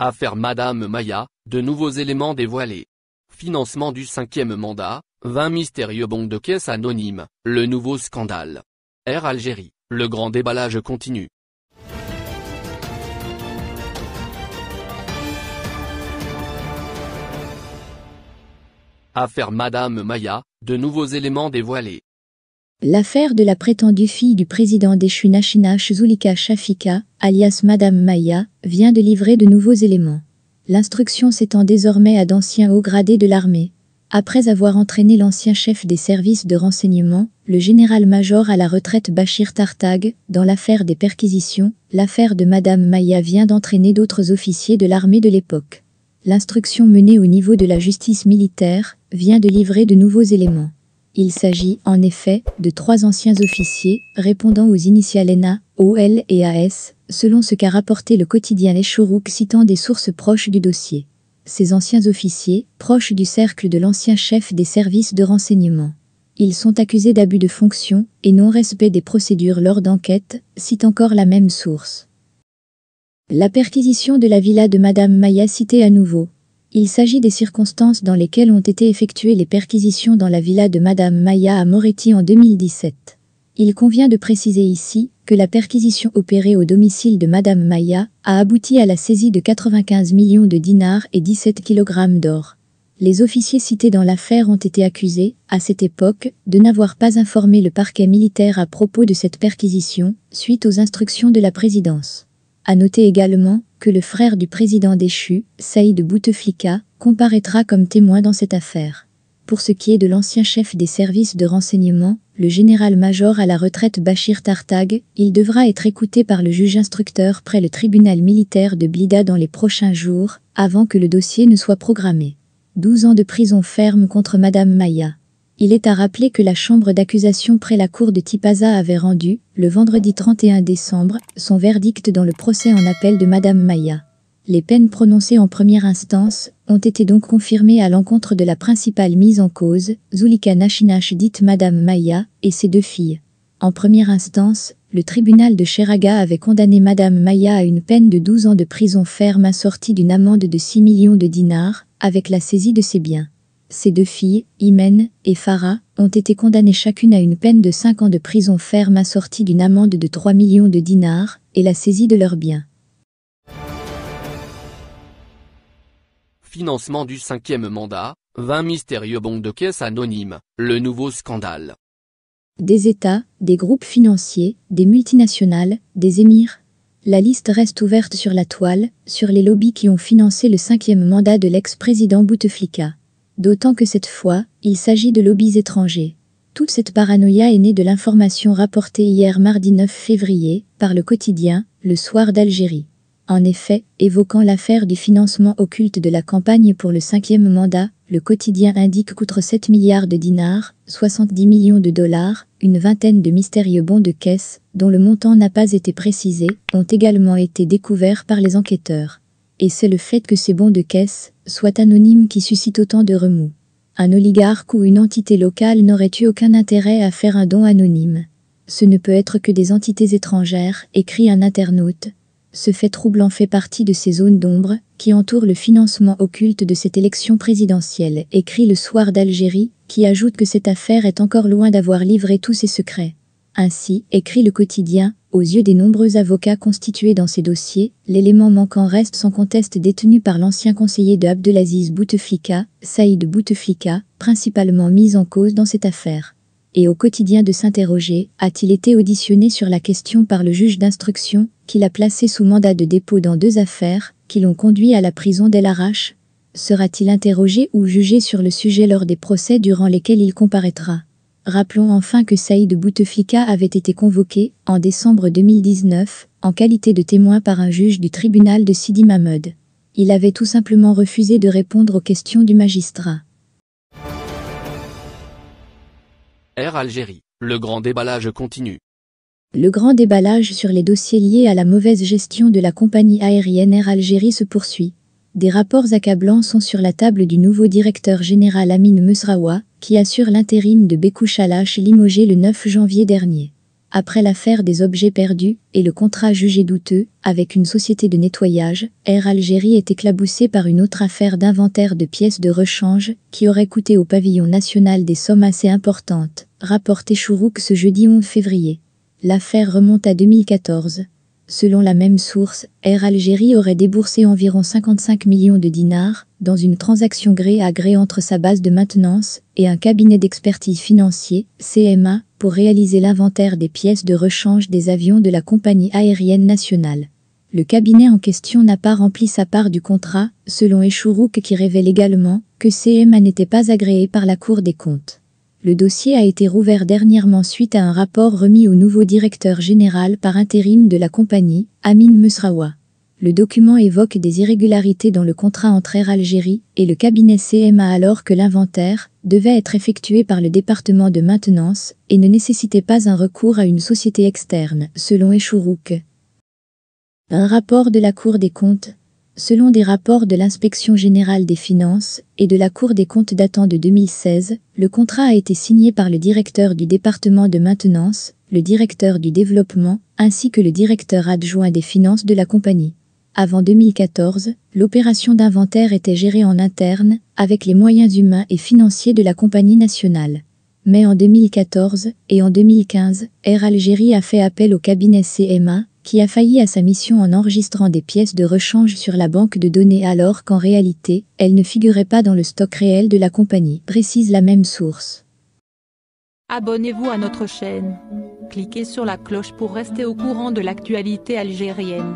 Affaire Madame Maya, de nouveaux éléments dévoilés. Financement du cinquième mandat, 20 mystérieux bons de caisse anonymes, le nouveau scandale. Air Algérie, le grand déballage continue. Affaire Madame Maya, de nouveaux éléments dévoilés. L'affaire de la prétendue fille du président déchu Nashina Zulika Shafika, alias Madame Maya, vient de livrer de nouveaux éléments. L'instruction s'étend désormais à d'anciens hauts gradés de l'armée. Après avoir entraîné l'ancien chef des services de renseignement, le général-major à la retraite Bachir Tartag, dans l'affaire des perquisitions, l'affaire de Madame Maya vient d'entraîner d'autres officiers de l'armée de l'époque. L'instruction menée au niveau de la justice militaire vient de livrer de nouveaux éléments. Il s'agit en effet de trois anciens officiers répondant aux initiales NA, OL et AS, selon ce qu'a rapporté le quotidien Les citant des sources proches du dossier. Ces anciens officiers, proches du cercle de l'ancien chef des services de renseignement. Ils sont accusés d'abus de fonction et non-respect des procédures lors d'enquêtes, cite encore la même source. La perquisition de la villa de Madame Maya citée à nouveau. Il s'agit des circonstances dans lesquelles ont été effectuées les perquisitions dans la villa de Madame Maya à Moretti en 2017. Il convient de préciser ici que la perquisition opérée au domicile de Madame Maya a abouti à la saisie de 95 millions de dinars et 17 kg d'or. Les officiers cités dans l'affaire ont été accusés, à cette époque, de n'avoir pas informé le parquet militaire à propos de cette perquisition, suite aux instructions de la présidence. A noter également que le frère du président déchu, Saïd Bouteflika, comparaîtra comme témoin dans cette affaire. Pour ce qui est de l'ancien chef des services de renseignement, le général-major à la retraite Bachir Tartag, il devra être écouté par le juge instructeur près le tribunal militaire de Blida dans les prochains jours, avant que le dossier ne soit programmé. 12 ans de prison ferme contre Madame Maya. Il est à rappeler que la chambre d'accusation près la cour de Tipaza avait rendu, le vendredi 31 décembre, son verdict dans le procès en appel de Madame Maya. Les peines prononcées en première instance ont été donc confirmées à l'encontre de la principale mise en cause, Zulika Nashinash dite Madame Maya, et ses deux filles. En première instance, le tribunal de Cheraga avait condamné Madame Maya à une peine de 12 ans de prison ferme assortie d'une amende de 6 millions de dinars, avec la saisie de ses biens. Ses deux filles, Imen et Farah, ont été condamnées chacune à une peine de 5 ans de prison ferme assortie d'une amende de 3 millions de dinars et la saisie de leurs biens. Financement du cinquième mandat, 20 mystérieux banques de caisse anonymes, le nouveau scandale. Des États, des groupes financiers, des multinationales, des émirs. La liste reste ouverte sur la toile, sur les lobbies qui ont financé le cinquième mandat de l'ex-président Bouteflika d'autant que cette fois, il s'agit de lobbies étrangers. Toute cette paranoïa est née de l'information rapportée hier mardi 9 février par le quotidien Le Soir d'Algérie. En effet, évoquant l'affaire du financement occulte de la campagne pour le cinquième mandat, le quotidien indique qu'outre 7 milliards de dinars, 70 millions de dollars, une vingtaine de mystérieux bons de caisse, dont le montant n'a pas été précisé, ont également été découverts par les enquêteurs et c'est le fait que ces bons de caisse soient anonymes qui suscite autant de remous. Un oligarque ou une entité locale n'aurait eu aucun intérêt à faire un don anonyme. Ce ne peut être que des entités étrangères, écrit un internaute. Ce fait troublant fait partie de ces zones d'ombre qui entourent le financement occulte de cette élection présidentielle, écrit le Soir d'Algérie, qui ajoute que cette affaire est encore loin d'avoir livré tous ses secrets. Ainsi, écrit le quotidien, aux yeux des nombreux avocats constitués dans ces dossiers, l'élément manquant reste sans conteste détenu par l'ancien conseiller de Abdelaziz Bouteflika, Saïd Bouteflika, principalement mis en cause dans cette affaire. Et au quotidien de s'interroger, a-t-il été auditionné sur la question par le juge d'instruction, qui l'a placé sous mandat de dépôt dans deux affaires, qui l'ont conduit à la prison d'El Arache Sera-t-il interrogé ou jugé sur le sujet lors des procès durant lesquels il comparaîtra Rappelons enfin que Saïd Bouteflika avait été convoqué, en décembre 2019, en qualité de témoin par un juge du tribunal de Sidi Mahmoud. Il avait tout simplement refusé de répondre aux questions du magistrat. Air Algérie, le grand déballage continue. Le grand déballage sur les dossiers liés à la mauvaise gestion de la compagnie aérienne Air Algérie se poursuit. Des rapports accablants sont sur la table du nouveau directeur général Amine Mesraoua, qui assure l'intérim de Bekouchala chez Limogé le 9 janvier dernier. Après l'affaire des objets perdus et le contrat jugé douteux avec une société de nettoyage, Air Algérie est éclaboussée par une autre affaire d'inventaire de pièces de rechange qui aurait coûté au pavillon national des sommes assez importantes, rapporte Chourouk ce jeudi 11 février. L'affaire remonte à 2014. Selon la même source, Air Algérie aurait déboursé environ 55 millions de dinars dans une transaction gré à gré entre sa base de maintenance et un cabinet d'expertise financier, CMA, pour réaliser l'inventaire des pièces de rechange des avions de la compagnie aérienne nationale. Le cabinet en question n'a pas rempli sa part du contrat, selon Echourouk qui révèle également que CMA n'était pas agréé par la Cour des comptes. Le dossier a été rouvert dernièrement suite à un rapport remis au nouveau directeur général par intérim de la compagnie, Amin Musrawa. Le document évoque des irrégularités dans le contrat entre Air Algérie et le cabinet CMA alors que l'inventaire devait être effectué par le département de maintenance et ne nécessitait pas un recours à une société externe, selon Echourouk. Un rapport de la Cour des comptes Selon des rapports de l'Inspection générale des finances et de la Cour des comptes datant de 2016, le contrat a été signé par le directeur du département de maintenance, le directeur du développement, ainsi que le directeur adjoint des finances de la compagnie. Avant 2014, l'opération d'inventaire était gérée en interne, avec les moyens humains et financiers de la compagnie nationale. Mais en 2014 et en 2015, Air Algérie a fait appel au cabinet CMA qui a failli à sa mission en enregistrant des pièces de rechange sur la banque de données alors qu'en réalité, elles ne figuraient pas dans le stock réel de la compagnie, précise la même source. Abonnez-vous à notre chaîne. Cliquez sur la cloche pour rester au courant de l'actualité algérienne.